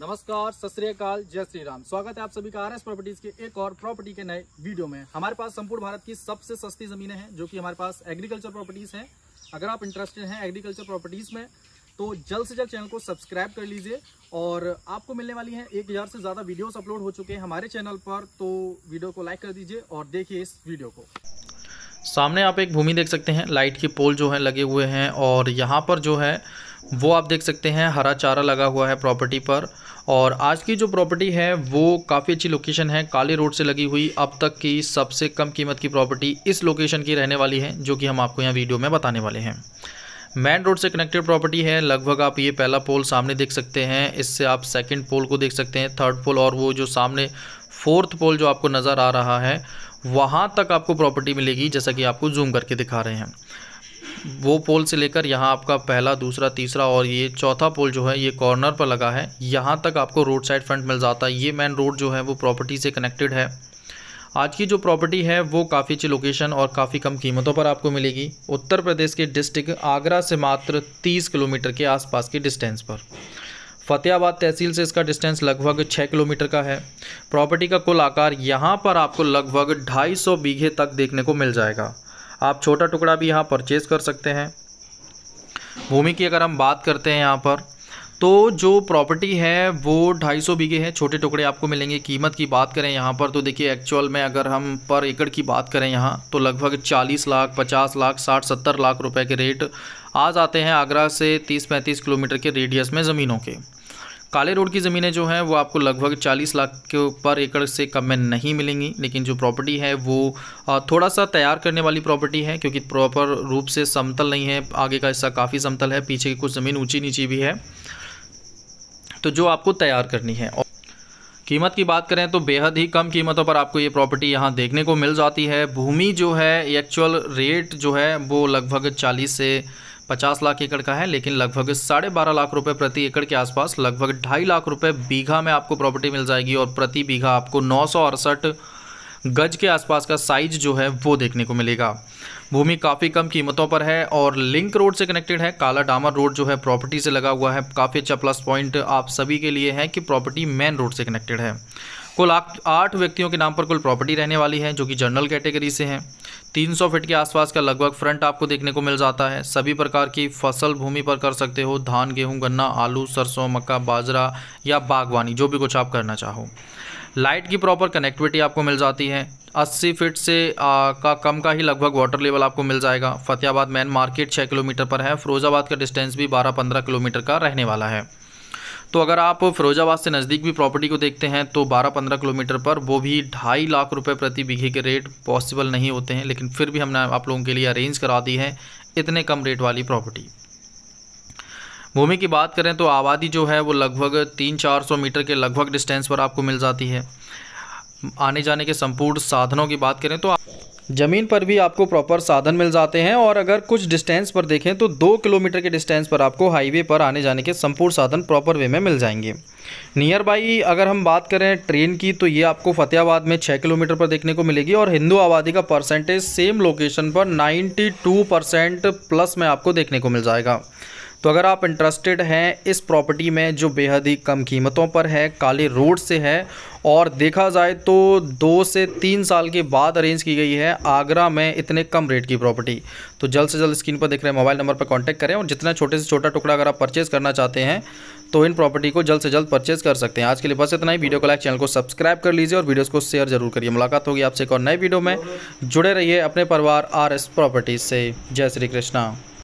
नमस्कार सत श्रीकाल जय श्री राम स्वागत है आप सभी का आर एस प्रॉपर्टीज के एक और प्रॉपर्टी के नए वीडियो में हमारे पास संपूर्ण भारत की सबसे सस्ती जमीनें हैं जो कि हमारे पास एग्रीकल्चर प्रॉपर्टीज हैं अगर आप इंटरेस्टेड हैं एग्रीकल्चर प्रॉपर्टीज में तो जल्द से जल्द चैनल को सब्सक्राइब कर लीजिए और आपको मिलने वाली है एक हज़ार से ज़्यादा वीडियोज अपलोड हो चुके हैं हमारे चैनल पर तो वीडियो को लाइक कर दीजिए और देखिए इस वीडियो को सामने आप एक भूमि देख सकते हैं लाइट के पोल जो है लगे हुए हैं और यहाँ पर जो है वो आप देख सकते हैं हरा चारा लगा हुआ है प्रॉपर्टी पर और आज की जो प्रॉपर्टी है वो काफ़ी अच्छी लोकेशन है काले रोड से लगी हुई अब तक की सबसे कम कीमत की प्रॉपर्टी इस लोकेशन की रहने वाली है जो कि हम आपको यहाँ वीडियो में बताने वाले हैं मेन रोड से कनेक्टेड प्रॉपर्टी है लगभग आप ये पहला पोल सामने देख सकते हैं इससे आप सेकंड पोल को देख सकते हैं थर्ड पोल और वो जो सामने फोर्थ पोल जो आपको नज़र आ रहा है वहाँ तक आपको प्रॉपर्टी मिलेगी जैसा कि आपको जूम करके दिखा रहे हैं वो पोल से लेकर यहाँ आपका पहला दूसरा तीसरा और ये चौथा पोल जो है ये कॉर्नर पर लगा है यहाँ तक आपको रोड साइड फ्रंट मिल जाता है ये मेन रोड जो है वो प्रॉपर्टी से कनेक्टेड है आज की जो प्रॉपर्टी है वो काफ़ी अच्छी लोकेशन और काफ़ी कम कीमतों पर आपको मिलेगी उत्तर प्रदेश के डिस्ट्रिक्ट आगरा से मात्र 30 किलोमीटर के आसपास के डिस्टेंस पर फतेहाबाद तहसील से इसका डिस्टेंस लगभग 6 किलोमीटर का है प्रॉपर्टी का कुल आकार यहाँ पर आपको लगभग 250 बीघे तक देखने को मिल जाएगा आप छोटा टुकड़ा भी यहाँ परचेज़ कर सकते हैं भूमि की अगर हम बात करते हैं यहाँ पर तो जो प्रॉपर्टी है वो 250 बीघे है छोटे टुकड़े आपको मिलेंगे कीमत की बात करें यहाँ पर तो देखिए एक्चुअल में अगर हम पर एकड़ की बात करें यहाँ तो लगभग 40 लाख 50 लाख 60 70 लाख रुपए के रेट आज आते हैं आगरा से 30-35 किलोमीटर के रेडियस में ज़मीनों के काले रोड की ज़मीनें जो हैं वो आपको लगभग 40 लाख के पर एकड़ से कम में नहीं मिलेंगी लेकिन जो प्रॉपर्टी है वो थोड़ा सा तैयार करने वाली प्रॉपर्टी है क्योंकि प्रॉपर रूप से समतल नहीं है आगे का हिस्सा काफ़ी समतल है पीछे की कुछ ज़मीन ऊँची नीची भी है तो जो आपको तैयार करनी है कीमत की बात करें तो बेहद ही कम कीमतों पर आपको ये प्रॉपर्टी यहाँ देखने को मिल जाती है भूमि जो है एक्चुअल रेट जो है वो लगभग चालीस से 50 लाख एकड़ का है लेकिन लगभग साढ़े बारह लाख रुपए प्रति एकड़ के आसपास लगभग ढाई लाख रुपए बीघा में आपको प्रॉपर्टी मिल जाएगी और प्रति बीघा आपको नौ गज के आसपास का साइज जो है वो देखने को मिलेगा भूमि काफ़ी कम कीमतों पर है और लिंक रोड से कनेक्टेड है काला डामर रोड जो है प्रॉपर्टी से लगा हुआ है काफ़ी अच्छा प्लस पॉइंट आप सभी के लिए है कि प्रॉपर्टी मेन रोड से कनेक्टेड है कुल आठ व्यक्तियों के नाम पर कुल प्रॉपर्टी रहने वाली है जो कि जनरल कैटेगरी से हैं तीन सौ फिट के आसपास का लगभग फ्रंट आपको देखने को मिल जाता है सभी प्रकार की फसल भूमि पर कर सकते हो धान गेहूं गन्ना आलू सरसों मक्का बाजरा या बागवानी जो भी कुछ आप करना चाहो लाइट की प्रॉपर कनेक्टिविटी आपको मिल जाती है 80 फीट से आ, का कम का ही लगभग वाटर लेवल आपको मिल जाएगा फतेहाबाद मेन मार्केट 6 किलोमीटर पर है फिरोजाबाद का डिस्टेंस भी 12-15 किलोमीटर का रहने वाला है तो अगर आप फिरोजाबाद से नज़दीक भी प्रॉपर्टी को देखते हैं तो बारह पंद्रह किलोमीटर पर वो भी ढाई लाख रुपये प्रति बीघे के रेट पॉसिबल नहीं होते हैं लेकिन फिर भी हमने आप लोगों के लिए अरेंज करा दी है इतने कम रेट वाली प्रॉपर्टी भूमि की बात करें तो आबादी जो है वो लगभग तीन चार सौ मीटर के लगभग डिस्टेंस पर आपको मिल जाती है आने जाने के संपूर्ण साधनों की बात करें तो आप ज़मीन पर भी आपको प्रॉपर साधन मिल जाते हैं और अगर कुछ डिस्टेंस पर देखें तो दो किलोमीटर के डिस्टेंस पर आपको हाईवे पर आने जाने के संपूर्ण साधन प्रॉपर वे में मिल जाएंगे नियर बाई अगर हम बात करें ट्रेन की तो ये आपको फतेहाबाद में छः किलोमीटर पर देखने को मिलेगी और हिंदू आबादी का परसेंटेज सेम लोकेशन पर नाइन्टी परसेंट प्लस में आपको देखने को मिल जाएगा तो अगर आप इंटरेस्टेड हैं इस प्रॉपर्टी में जो बेहद ही कम कीमतों पर है काले रोड से है और देखा जाए तो दो से तीन साल के बाद अरेंज की गई है आगरा में इतने कम रेट की प्रॉपर्टी तो जल्द से जल्द स्क्रीन पर देख रहे हैं मोबाइल नंबर पर कॉन्टैक्ट करें और जितना छोटे से छोटा टुकड़ा अगर आप परचेज़ करना चाहते हैं तो इन प्रॉपर्टी को जल्द से जल्द परचेज़ कर सकते हैं आज के लिए बस इतना ही वीडियो को लाइक चैनल को सब्सक्राइब कर लीजिए और वीडियोज़ को शेयर जरूर करिए मुलाकात होगी आपसे एक और नए वीडियो में जुड़े रहिए अपने परिवार आर एस प्रॉपर्टीज से जय श्री कृष्णा